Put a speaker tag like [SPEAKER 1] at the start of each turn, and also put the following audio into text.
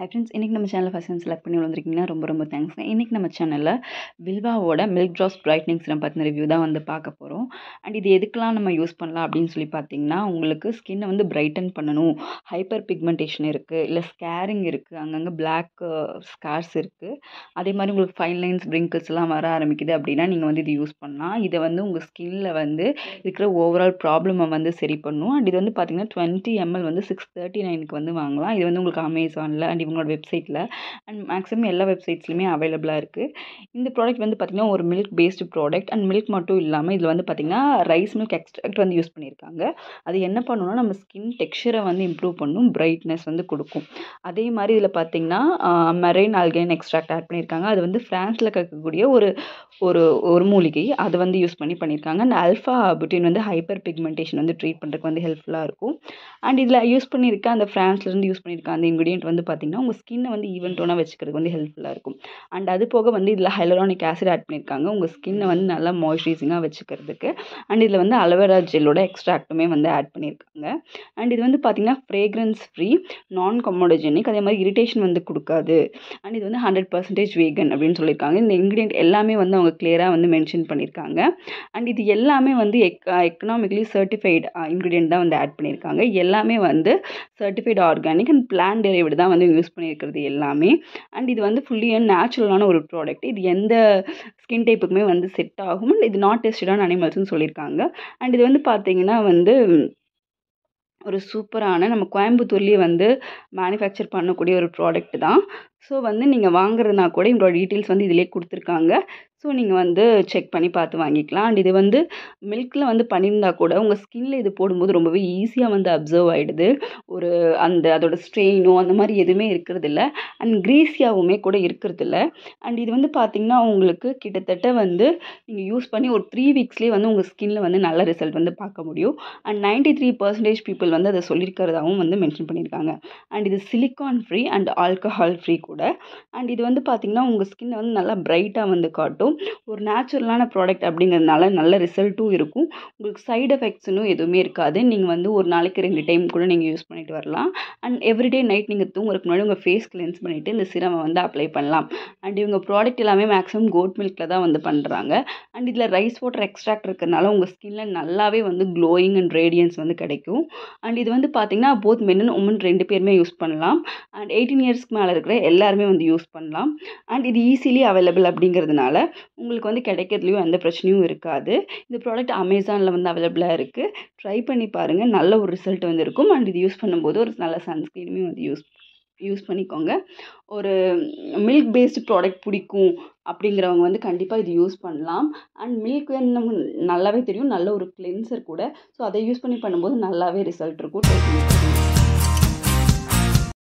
[SPEAKER 1] hi friends இன்றைக்கி நம்ம சேனலில் ஃபஸ்ட் செலக்ட் பண்ணி வந்திருக்கீங்கன்னா ரொம்ப ரொம்ப தேங்க்ஸ் இன்றைக்கி நம்ம சேனலில் வில்வாவோட மில்க் ட்ராஸ் பிரைட்னிங் சிரம் பார்த்தின ரிவ்யூ தான் வந்து பார்க்க போகிறோம் அண்ட் இது எதுக்கெலாம் நம்ம யூஸ் பண்ணலாம் அப்படின்னு சொல்லி பார்த்தீங்கன்னா உங்களுக்கு ஸ்கின்னை வந்து பிரைட்டன் பண்ணணும் ஹைப்பர் பிக்மெண்டேஷன் இருக்குது இல்லை ஸ்கேரிங் இருக்குது அங்கங்கே பிளாக் ஸ்கேர்ஸ் இருக்குது அதே மாதிரி உங்களுக்கு ஃபைன் லைன்ஸ் எல்லாம் வர ஆரம்பிக்குது அப்படின்னா நீங்கள் வந்து இது யூஸ் பண்ணலாம் இதை வந்து உங்கள் ஸ்கின்னில் வந்து இருக்கிற ஓவரால் ப்ராப்ளமை வந்து சரி பண்ணும் அண்ட் இது வந்து பார்த்திங்கன்னா டுவெண்ட்டி எம்எல் வந்து சிக்ஸ் தேர்ட்டி நைனுக்கு வந்து வாங்கலாம் இது வந்து உங்களுக்கு அமேசானில் அண்ட் இவங்களோட வெப்சைட்டில் அண்ட் மேக்ஸிமம் எல்லா வெப்சைட்ஸ்லையுமே அவைலபிளாக இருக்குது இந்த ப்ராடக்ட் வந்து பார்த்திங்கன்னா ஒரு milk based product and milk மட்டும் இல்லாமல் இதில் வந்து பார்த்திங்கன்னா ரைஸ் மில்க் எக்ஸ்ட்ராக்ட் வந்து யூஸ் பண்ணியிருக்காங்க அது என்ன பண்ணணும்னா நம்ம ஸ்கின் டெக்ஸ்சரை வந்து இம்ப்ரூவ் பண்ணும் பிரைட்னஸ் வந்து கொடுக்கும் அதே மாதிரி இதில் பார்த்திங்கன்னா மெரைன் ஆல்கேன் எக்ஸ்ட்ராக்ட் ஆட் பண்ணியிருக்காங்க அது வந்து ஃப்ரான்ஸில் கற்கக்கூடிய ஒரு ஒரு ஒரு மூலிகை அதை வந்து யூஸ் பண்ணி பண்ணியிருக்காங்க அண்ட் அல்ஃபா புட்டின் வந்து ஹைப்பர் பிக்மெண்டேஷன் வந்து ட்ரீட் பண்ணுறதுக்கு வந்து ஹெல்ப்ஃபுல்லாக இருக்கும் அண்ட் இதில் யூஸ் பண்ணியிருக்க அந்த ஃப்ரான்ஸ்லேருந்து யூஸ் பண்ணியிருக்க அந்த இன்க்ரீடியன்ட் வந்து பார்த்திங்கன்னா அப்படின்னா உங்கள் ஸ்கின்னை வந்து ஈவன் டோனாக வச்சுக்கிறதுக்கு வந்து ஹெல்ப்ஃபுல்லாக இருக்கும் அண்ட் அது போக வந்து இதில் ஹைலரானிக் ஆசிட் ஆட் பண்ணியிருக்காங்க உங்கள் ஸ்கின்னை வந்து நல்லா மாய்ஸ்சரைசிங்காக வச்சுக்கிறதுக்கு அண்ட் இதில் வந்து அலோவேரா ஜெல்லோட எக்ஸ்ட்ராக்டுமே வந்து ஆட் பண்ணியிருக்காங்க அண்ட் இது வந்து பார்த்திங்கன்னா ஃப்ரேக்ரன்ஸ் ஃப்ரீ நான் கமோடோஜெனிக் அதே மாதிரி இரிட்டேஷன் வந்து கொடுக்காது அண்ட் இது வந்து ஹண்ட்ரட் பர்சன்டேஜ் வேகன் அப்படின்னு சொல்லியிருக்காங்க இந்த இன்க்ரீடியன்ட் எல்லாமே வந்து அவங்க கிளியராக வந்து மென்ஷன் பண்ணியிருக்காங்க அண்ட் இது எல்லாமே வந்து எக் எக்கனாமிக்லி சர்டிஃபைடு இன்க்ரீடியன்ட் தான் வந்து ஆட் பண்ணியிருக்காங்க எல்லாமே வந்து certified organic and plant derived தான் வந்து யூஸ் யூஸ் பண்ணியிருக்கிறது எல்லாமே அண்ட் இது வந்து ஃபுல்லி அண்ட் நேச்சுரலான ஒரு ப்ராடக்ட் இது எந்த ஸ்கின் டைப்புக்குமே வந்து செட் ஆகும் அண்ட் இது நாட் டெஸ்டடான அனிமல்ஸ்னு சொல்லியிருக்காங்க அண்ட் இது வந்து பார்த்திங்கன்னா வந்து ஒரு சூப்பரான நம்ம கோயம்புத்தூர்லேயே வந்து மேனுஃபேக்சர் பண்ணக்கூடிய ஒரு ப்ராடக்ட் தான் ஸோ வந்து நீங்கள் வாங்குறதுனா கூட எங்களோட டீட்டெயில்ஸ் வந்து இதிலே கொடுத்துருக்காங்க ஸோ நீங்கள் வந்து செக் பண்ணி பார்த்து வாங்கிக்கலாம் அண்ட் இது வந்து மில்கில் வந்து பண்ணியிருந்தா கூட உங்கள் ஸ்கின்ல இது போடும்போது ரொம்பவே ஈஸியாக வந்து அப்சர்வ் ஆகிடுது ஒரு அந்த அதோட ஸ்ட்ரெயினோ அந்த மாதிரி எதுவுமே இருக்கிறதில்ல அண்ட் க்ரீஸியாகவுமே கூட இருக்கிறதில்ல அண்ட் இது வந்து பார்த்திங்கன்னா உங்களுக்கு கிட்டத்தட்ட வந்து நீங்கள் யூஸ் பண்ணி ஒரு த்ரீ வீக்ஸ்லேயே வந்து உங்கள் ஸ்கின்னில் வந்து நல்ல ரிசல்ட் வந்து பார்க்க முடியும் and ninety three percentage people வந்து அதை சொல்லியிருக்கிறதாகவும் வந்து மென்ஷன் பண்ணியிருக்காங்க அண்ட் இது silicon free and alcohol free கூட அண்ட் இது வந்து பார்த்திங்கன்னா உங்கள் ஸ்கின்னை வந்து நல்லா ப்ரைட்டாக வந்து காட்டும் இருந்தாலும் ஒரு நேச்சுரலான ப்ராடக்ட் அப்படிங்கிறதுனால நல்ல ரிசல்ட்டும் இருக்கும் உங்களுக்கு சைடு எஃபெக்ட்ஸ்னும் எதுவுமே இருக்காது நீங்கள் வந்து ஒரு நாளைக்கு ரெண்டு டைம் கூட நீங்கள் யூஸ் பண்ணிட்டு வரலாம் அண்ட் எவ்ரிடே நைட் நீங்கள் தூங்குறதுக்கு முன்னாடி உங்கள் ஃபேஸ் கிளென்ஸ் பண்ணிவிட்டு இந்த சிரமம் வந்து அப்ளை பண்ணலாம் அண்ட் இவங்க ப்ராடக்ட் எல்லாமே மேக்ஸிமம் கோட் மில்கில் தான் வந்து பண்ணுறாங்க அண்ட் இதில் ரைஸ் வாட்டர் எக்ஸ்ட்ராக்ட் இருக்கிறதுனால உங்கள் ஸ்கின்ல நல்லாவே வந்து க்ளோயிங் அண்ட் ரேடியன்ஸ் வந்து கிடைக்கும் அண்ட் இது வந்து பார்த்திங்கன்னா போத் மென் அண்ட் உமன் ரெண்டு பேருமே யூஸ் பண்ணலாம் அண்ட் எயிட்டீன் இயர்ஸ்க்கு மேலே இருக்கிற எல்லாருமே வந்து யூஸ் பண்ணலாம் அண்ட் இது ஈஸிலி அவைலபிள் அப்படிங்கிறதுனால உங்களுக்கு வந்து கிடைக்கிறதுலையும் எந்த பிரச்சனையும் இருக்காது இந்த ப்ராடக்ட் அமேசானில் வந்து அவைலபிளாக இருக்குது ட்ரை பண்ணி பாருங்கள் நல்ல ஒரு ரிசல்ட் வந்து இருக்கும் அண்ட் இது யூஸ் பண்ணும்போது ஒரு நல்ல சன்ஸ்க்ரீனுமே வந்து யூஸ் யூஸ் பண்ணிக்கோங்க ஒரு மில்க் பேஸ்டு ப்ராடக்ட் பிடிக்கும் அப்படிங்கிறவங்க வந்து கண்டிப்பாக இது யூஸ் பண்ணலாம் அண்ட் மில்க் நமக்கு நல்லாவே தெரியும் நல்ல ஒரு கிளென்சர் கூட ஸோ அதை யூஸ் பண்ணி பண்ணும்போது நல்லாவே ரிசல்ட் இருக்கும்